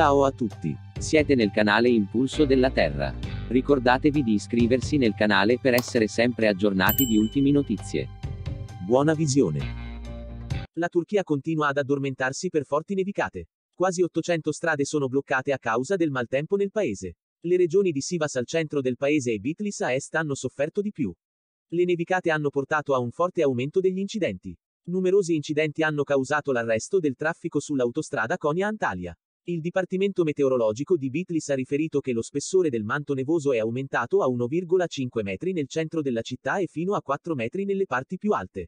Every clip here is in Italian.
Ciao a tutti. Siete nel canale Impulso della Terra. Ricordatevi di iscriversi nel canale per essere sempre aggiornati di ultime notizie. Buona visione. La Turchia continua ad addormentarsi per forti nevicate. Quasi 800 strade sono bloccate a causa del maltempo nel paese. Le regioni di Sivas al centro del paese e Bitlis a est hanno sofferto di più. Le nevicate hanno portato a un forte aumento degli incidenti. Numerosi incidenti hanno causato l'arresto del traffico sull'autostrada Konya-Antalya. Il Dipartimento Meteorologico di Bitlis ha riferito che lo spessore del manto nevoso è aumentato a 1,5 metri nel centro della città e fino a 4 metri nelle parti più alte.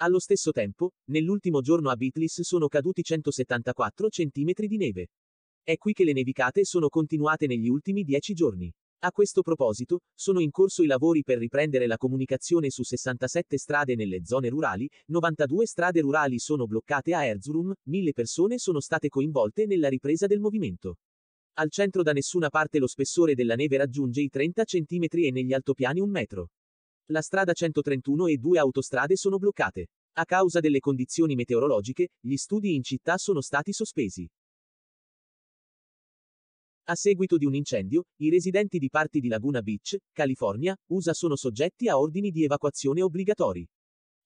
Allo stesso tempo, nell'ultimo giorno a Bitlis sono caduti 174 cm di neve. È qui che le nevicate sono continuate negli ultimi 10 giorni. A questo proposito, sono in corso i lavori per riprendere la comunicazione su 67 strade nelle zone rurali, 92 strade rurali sono bloccate a Erzurum, 1000 persone sono state coinvolte nella ripresa del movimento. Al centro da nessuna parte lo spessore della neve raggiunge i 30 cm e negli altopiani un metro. La strada 131 e due autostrade sono bloccate. A causa delle condizioni meteorologiche, gli studi in città sono stati sospesi. A seguito di un incendio, i residenti di parti di Laguna Beach, California, USA sono soggetti a ordini di evacuazione obbligatori.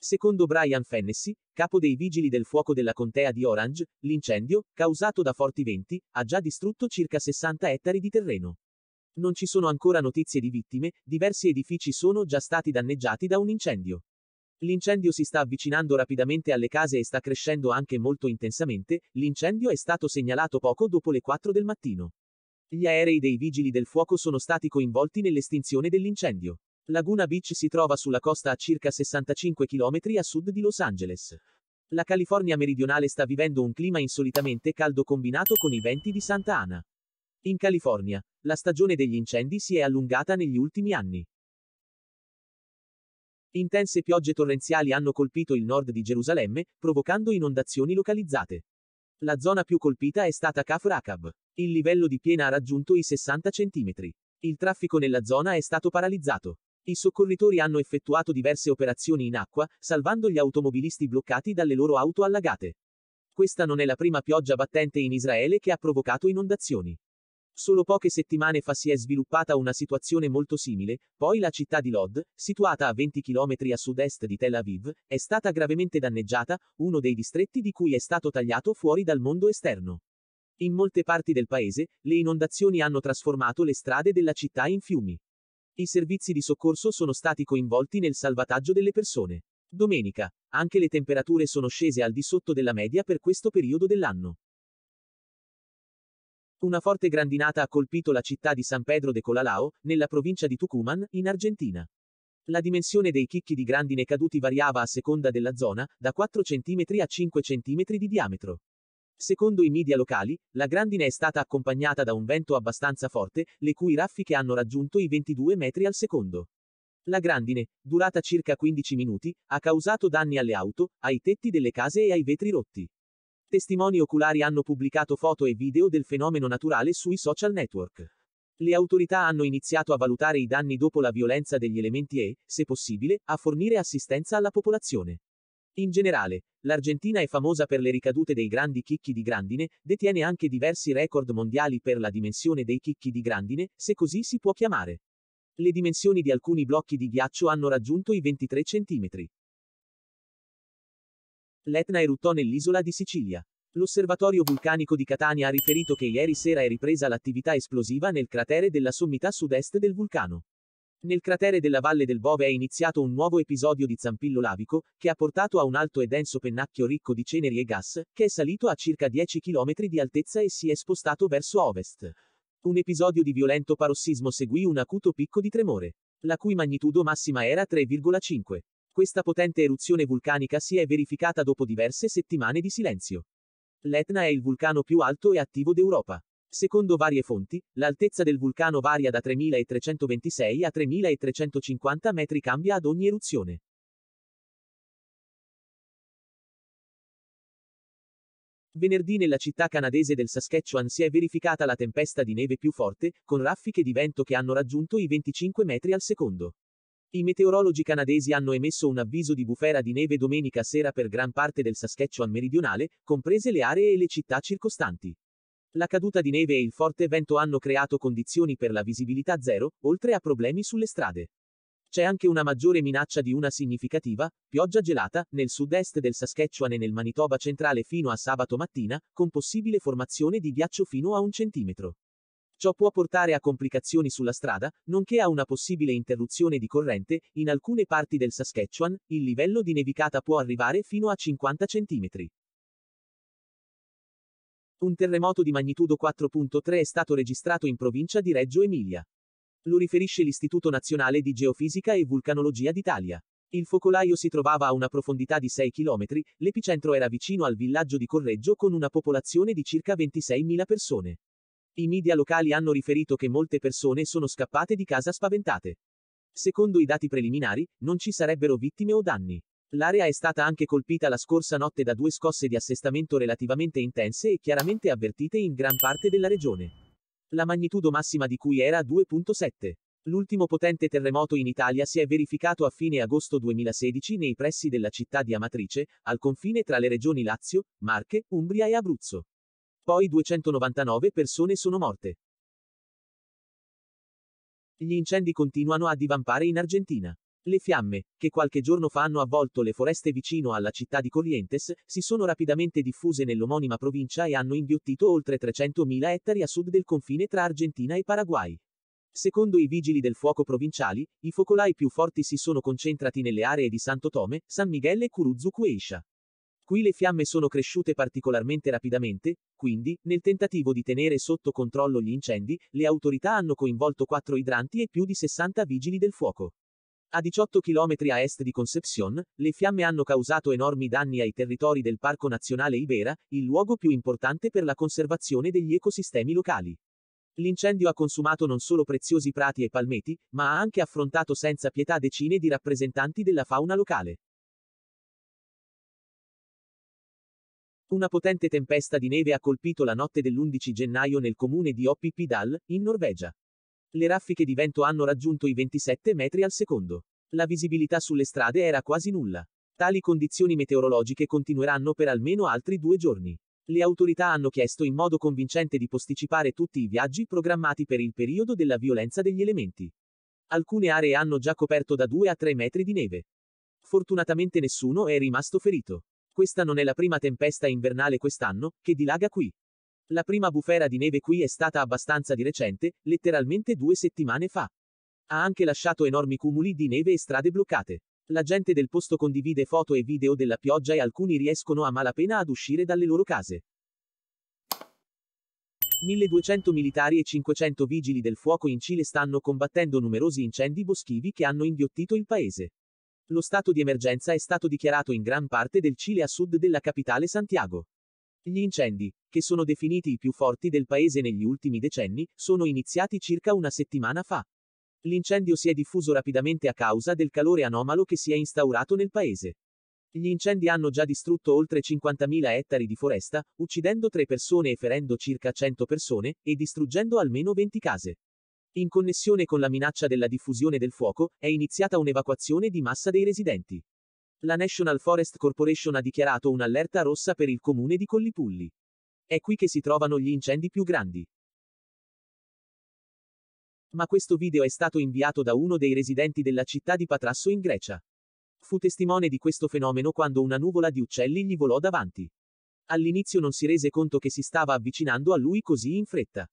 Secondo Brian Fennessy, capo dei vigili del fuoco della contea di Orange, l'incendio, causato da forti venti, ha già distrutto circa 60 ettari di terreno. Non ci sono ancora notizie di vittime, diversi edifici sono già stati danneggiati da un incendio. L'incendio si sta avvicinando rapidamente alle case e sta crescendo anche molto intensamente, l'incendio è stato segnalato poco dopo le 4 del mattino. Gli aerei dei vigili del fuoco sono stati coinvolti nell'estinzione dell'incendio. Laguna Beach si trova sulla costa a circa 65 km a sud di Los Angeles. La California meridionale sta vivendo un clima insolitamente caldo combinato con i venti di Santa Ana. In California, la stagione degli incendi si è allungata negli ultimi anni. Intense piogge torrenziali hanno colpito il nord di Gerusalemme, provocando inondazioni localizzate. La zona più colpita è stata Kaf Rakab. Il livello di piena ha raggiunto i 60 cm. Il traffico nella zona è stato paralizzato. I soccorritori hanno effettuato diverse operazioni in acqua, salvando gli automobilisti bloccati dalle loro auto allagate. Questa non è la prima pioggia battente in Israele che ha provocato inondazioni. Solo poche settimane fa si è sviluppata una situazione molto simile, poi la città di Lod, situata a 20 km a sud-est di Tel Aviv, è stata gravemente danneggiata, uno dei distretti di cui è stato tagliato fuori dal mondo esterno. In molte parti del paese, le inondazioni hanno trasformato le strade della città in fiumi. I servizi di soccorso sono stati coinvolti nel salvataggio delle persone. Domenica, anche le temperature sono scese al di sotto della media per questo periodo dell'anno. Una forte grandinata ha colpito la città di San Pedro de Colalao, nella provincia di Tucumán, in Argentina. La dimensione dei chicchi di grandine caduti variava a seconda della zona, da 4 cm a 5 cm di diametro. Secondo i media locali, la grandine è stata accompagnata da un vento abbastanza forte, le cui raffiche hanno raggiunto i 22 metri al secondo. La grandine, durata circa 15 minuti, ha causato danni alle auto, ai tetti delle case e ai vetri rotti. Testimoni oculari hanno pubblicato foto e video del fenomeno naturale sui social network. Le autorità hanno iniziato a valutare i danni dopo la violenza degli elementi e, se possibile, a fornire assistenza alla popolazione. In generale, l'Argentina è famosa per le ricadute dei grandi chicchi di grandine, detiene anche diversi record mondiali per la dimensione dei chicchi di grandine, se così si può chiamare. Le dimensioni di alcuni blocchi di ghiaccio hanno raggiunto i 23 cm. L'Etna eruttò nell'isola di Sicilia. L'osservatorio vulcanico di Catania ha riferito che ieri sera è ripresa l'attività esplosiva nel cratere della sommità sud-est del vulcano. Nel cratere della Valle del Bove è iniziato un nuovo episodio di zampillo lavico, che ha portato a un alto e denso pennacchio ricco di ceneri e gas, che è salito a circa 10 km di altezza e si è spostato verso ovest. Un episodio di violento parossismo seguì un acuto picco di tremore, la cui magnitudo massima era 3,5. Questa potente eruzione vulcanica si è verificata dopo diverse settimane di silenzio. L'Etna è il vulcano più alto e attivo d'Europa. Secondo varie fonti, l'altezza del vulcano varia da 3326 a 3350 metri cambia ad ogni eruzione. Venerdì nella città canadese del Saskatchewan si è verificata la tempesta di neve più forte, con raffiche di vento che hanno raggiunto i 25 metri al secondo. I meteorologi canadesi hanno emesso un avviso di bufera di neve domenica sera per gran parte del Saskatchewan meridionale, comprese le aree e le città circostanti. La caduta di neve e il forte vento hanno creato condizioni per la visibilità zero, oltre a problemi sulle strade. C'è anche una maggiore minaccia di una significativa pioggia gelata nel sud-est del Saskatchewan e nel Manitoba centrale fino a sabato mattina, con possibile formazione di ghiaccio fino a un centimetro. Ciò può portare a complicazioni sulla strada, nonché a una possibile interruzione di corrente, in alcune parti del Saskatchewan, il livello di nevicata può arrivare fino a 50 cm. Un terremoto di magnitudo 4.3 è stato registrato in provincia di Reggio Emilia. Lo riferisce l'Istituto Nazionale di Geofisica e Vulcanologia d'Italia. Il focolaio si trovava a una profondità di 6 km, l'epicentro era vicino al villaggio di Correggio con una popolazione di circa 26.000 persone. I media locali hanno riferito che molte persone sono scappate di casa spaventate. Secondo i dati preliminari, non ci sarebbero vittime o danni. L'area è stata anche colpita la scorsa notte da due scosse di assestamento relativamente intense e chiaramente avvertite in gran parte della regione. La magnitudo massima di cui era 2.7. L'ultimo potente terremoto in Italia si è verificato a fine agosto 2016 nei pressi della città di Amatrice, al confine tra le regioni Lazio, Marche, Umbria e Abruzzo. Poi 299 persone sono morte. Gli incendi continuano a divampare in Argentina. Le fiamme, che qualche giorno fa hanno avvolto le foreste vicino alla città di Corrientes, si sono rapidamente diffuse nell'omonima provincia e hanno inghiottito oltre 300.000 ettari a sud del confine tra Argentina e Paraguay. Secondo i vigili del fuoco provinciali, i focolai più forti si sono concentrati nelle aree di Santo Tome, San Miguel e Curuzu Cueixa. Qui le fiamme sono cresciute particolarmente rapidamente, quindi, nel tentativo di tenere sotto controllo gli incendi, le autorità hanno coinvolto quattro idranti e più di 60 vigili del fuoco. A 18 km a est di Concepción, le fiamme hanno causato enormi danni ai territori del Parco Nazionale Ibera, il luogo più importante per la conservazione degli ecosistemi locali. L'incendio ha consumato non solo preziosi prati e palmeti, ma ha anche affrontato senza pietà decine di rappresentanti della fauna locale. Una potente tempesta di neve ha colpito la notte dell'11 gennaio nel comune di Oppipidal, in Norvegia. Le raffiche di vento hanno raggiunto i 27 metri al secondo. La visibilità sulle strade era quasi nulla. Tali condizioni meteorologiche continueranno per almeno altri due giorni. Le autorità hanno chiesto in modo convincente di posticipare tutti i viaggi programmati per il periodo della violenza degli elementi. Alcune aree hanno già coperto da 2 a 3 metri di neve. Fortunatamente nessuno è rimasto ferito. Questa non è la prima tempesta invernale quest'anno, che dilaga qui. La prima bufera di neve qui è stata abbastanza di recente, letteralmente due settimane fa. Ha anche lasciato enormi cumuli di neve e strade bloccate. La gente del posto condivide foto e video della pioggia e alcuni riescono a malapena ad uscire dalle loro case. 1200 militari e 500 vigili del fuoco in Cile stanno combattendo numerosi incendi boschivi che hanno inghiottito il paese. Lo stato di emergenza è stato dichiarato in gran parte del Cile a sud della capitale Santiago. Gli incendi, che sono definiti i più forti del paese negli ultimi decenni, sono iniziati circa una settimana fa. L'incendio si è diffuso rapidamente a causa del calore anomalo che si è instaurato nel paese. Gli incendi hanno già distrutto oltre 50.000 ettari di foresta, uccidendo tre persone e ferendo circa 100 persone, e distruggendo almeno 20 case. In connessione con la minaccia della diffusione del fuoco, è iniziata un'evacuazione di massa dei residenti. La National Forest Corporation ha dichiarato un'allerta rossa per il comune di Collipulli. È qui che si trovano gli incendi più grandi. Ma questo video è stato inviato da uno dei residenti della città di Patrasso in Grecia. Fu testimone di questo fenomeno quando una nuvola di uccelli gli volò davanti. All'inizio non si rese conto che si stava avvicinando a lui così in fretta.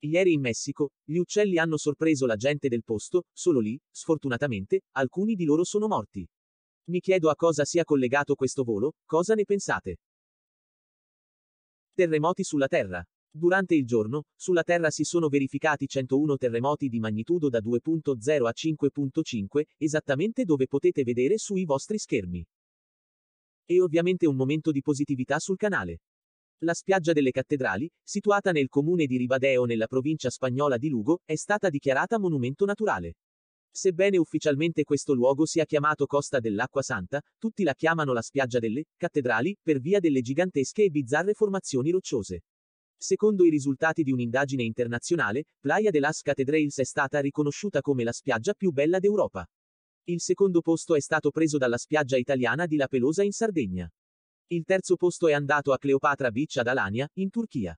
Ieri in Messico, gli uccelli hanno sorpreso la gente del posto, solo lì, sfortunatamente, alcuni di loro sono morti. Mi chiedo a cosa sia collegato questo volo, cosa ne pensate? Terremoti sulla Terra. Durante il giorno, sulla Terra si sono verificati 101 terremoti di magnitudo da 2.0 a 5.5, esattamente dove potete vedere sui vostri schermi. E ovviamente un momento di positività sul canale. La spiaggia delle cattedrali, situata nel comune di Ribadeo nella provincia spagnola di Lugo, è stata dichiarata monumento naturale. Sebbene ufficialmente questo luogo sia chiamato Costa dell'Acqua Santa, tutti la chiamano la spiaggia delle cattedrali per via delle gigantesche e bizzarre formazioni rocciose. Secondo i risultati di un'indagine internazionale, Playa de las Catedrails è stata riconosciuta come la spiaggia più bella d'Europa. Il secondo posto è stato preso dalla spiaggia italiana di La Pelosa in Sardegna. Il terzo posto è andato a Cleopatra Beach ad Alania, in Turchia.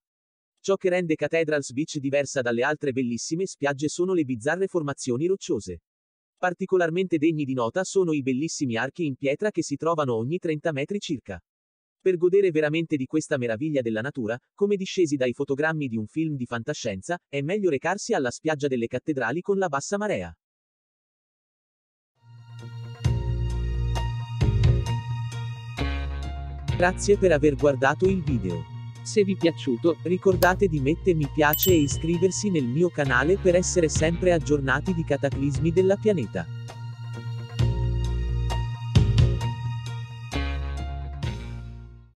Ciò che rende Cathedrals Beach diversa dalle altre bellissime spiagge sono le bizzarre formazioni rocciose. Particolarmente degni di nota sono i bellissimi archi in pietra che si trovano ogni 30 metri circa. Per godere veramente di questa meraviglia della natura, come discesi dai fotogrammi di un film di fantascienza, è meglio recarsi alla spiaggia delle cattedrali con la bassa marea. Grazie per aver guardato il video. Se vi è piaciuto, ricordate di mettere mi piace e iscriversi nel mio canale per essere sempre aggiornati di cataclismi della pianeta.